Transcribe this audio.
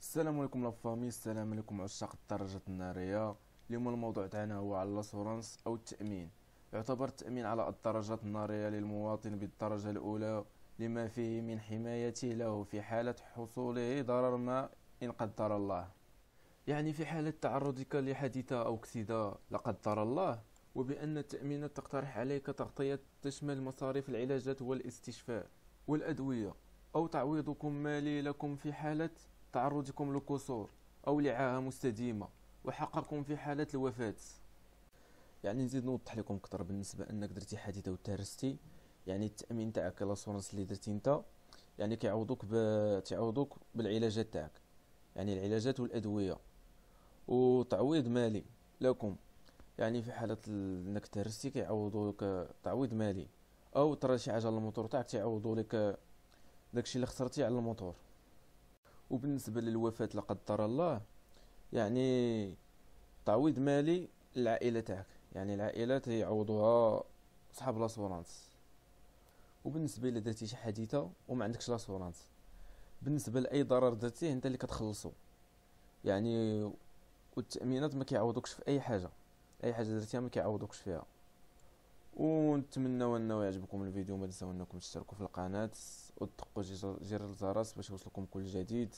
السلام عليكم لافامي السلام عليكم عشاق الدرجة النارية اليوم الموضوع تاعنا هو على لاسورانس او التأمين يعتبر التأمين على الدرجات النارية للمواطن بالدرجة الأولى لما فيه من حمايته له في حالة حصوله ضرر ما إن قدر الله يعني في حالة تعرضك لحادثة أو كسيدة لا قدر الله وبأن التأمين تقترح عليك تغطية تشمل مصاريف العلاجات والاستشفاء والأدوية أو تعويضكم مالي لكم في حالة تعرضكم للكسور أو لعاهة مستديمة وحقكم في حالة الوفاة يعني نزيد نوضح لكم أكثر بالنسبة أنك درتي حادثة وتهرستي يعني التأمين تاعك لاسورونس اللي درتي نتا يعني كيعوضوك ب... تعوضوك بالعلاجات تاعك يعني العلاجات والأدوية وتعويض مالي لكم يعني في حالة انك تهرستي كيعوضوك تعويض مالي او ترى شي حاجه على الموتور تاعك تعوضوا لك داكشي اللي خسرتي على الموتور وبالنسبه للوفاه لا الله يعني تعويض مالي للعائله تاعك يعني العائله تيعوضوها صحاب لاسورانس وبالنسبه الا درتي شي حديثة وما عندكش لاسورانس بالنسبه لاي ضرر درتيه انت اللي كتخلصو يعني والتامينات ما كيعوضوكش في اي حاجه اي حاجه درتيها ما كيعوضوكش فيها ونتمنى انه يعجبكم الفيديو ما تنسوا انكم تشتركوا في القناه ودقوا زر الجرس باش يوصلكم كل جديد